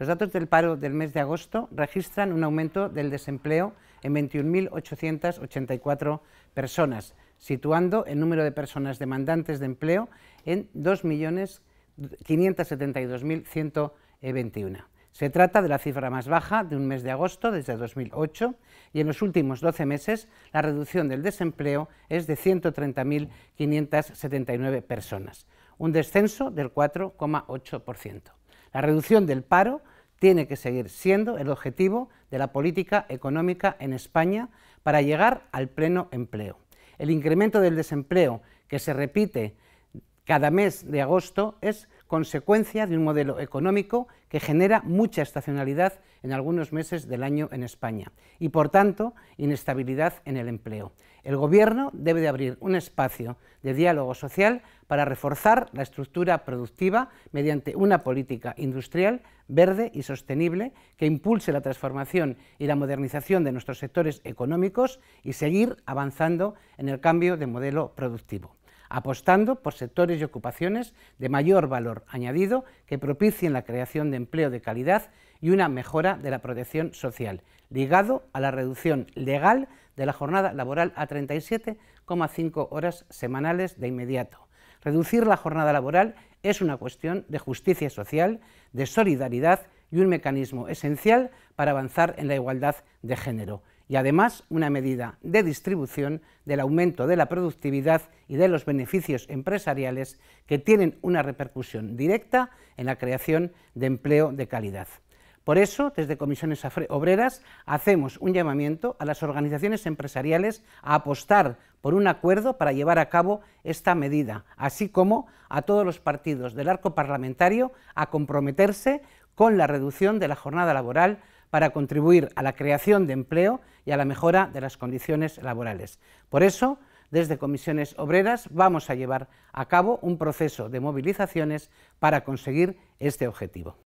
Los datos del paro del mes de agosto registran un aumento del desempleo en 21.884 personas, situando el número de personas demandantes de empleo en 2.572.121. Se trata de la cifra más baja de un mes de agosto desde 2008 y en los últimos 12 meses la reducción del desempleo es de 130.579 personas, un descenso del 4,8%. La reducción del paro tiene que seguir siendo el objetivo de la política económica en España para llegar al pleno empleo. El incremento del desempleo que se repite cada mes de agosto es consecuencia de un modelo económico que genera mucha estacionalidad en algunos meses del año en España y, por tanto, inestabilidad en el empleo. El Gobierno debe de abrir un espacio de diálogo social para reforzar la estructura productiva mediante una política industrial verde y sostenible que impulse la transformación y la modernización de nuestros sectores económicos y seguir avanzando en el cambio de modelo productivo apostando por sectores y ocupaciones de mayor valor añadido que propicien la creación de empleo de calidad y una mejora de la protección social, ligado a la reducción legal de la jornada laboral a 37,5 horas semanales de inmediato. Reducir la jornada laboral es una cuestión de justicia social, de solidaridad y un mecanismo esencial para avanzar en la igualdad de género y además una medida de distribución del aumento de la productividad y de los beneficios empresariales que tienen una repercusión directa en la creación de empleo de calidad. Por eso, desde Comisiones Obreras, hacemos un llamamiento a las organizaciones empresariales a apostar por un acuerdo para llevar a cabo esta medida, así como a todos los partidos del arco parlamentario a comprometerse con la reducción de la jornada laboral para contribuir a la creación de empleo y a la mejora de las condiciones laborales. Por eso, desde Comisiones Obreras vamos a llevar a cabo un proceso de movilizaciones para conseguir este objetivo.